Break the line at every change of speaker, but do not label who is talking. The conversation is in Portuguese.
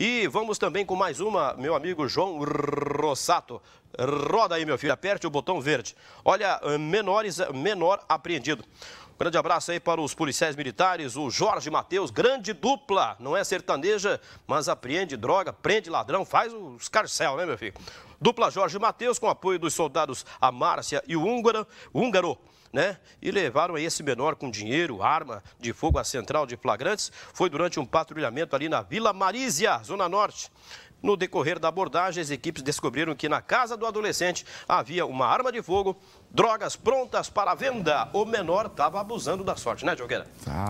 E vamos também com mais uma, meu amigo João Rossato. Roda aí, meu filho, aperte o botão verde. Olha, menores, menor apreendido. Grande abraço aí para os policiais militares, o Jorge Matheus, grande dupla, não é sertaneja, mas apreende droga, prende ladrão, faz os carcel, né, meu filho? Dupla Jorge Matheus, com apoio dos soldados a Márcia e o Húngaro, Húngaro né? E levaram aí esse menor com dinheiro, arma de fogo à central de flagrantes. Foi durante um patrulhamento ali na Vila Marísia, Zona Norte. No decorrer da abordagem, as equipes descobriram que na casa do adolescente havia uma arma de fogo, drogas prontas para venda. O menor estava abusando
da sorte, né, Jogueira?
Tá.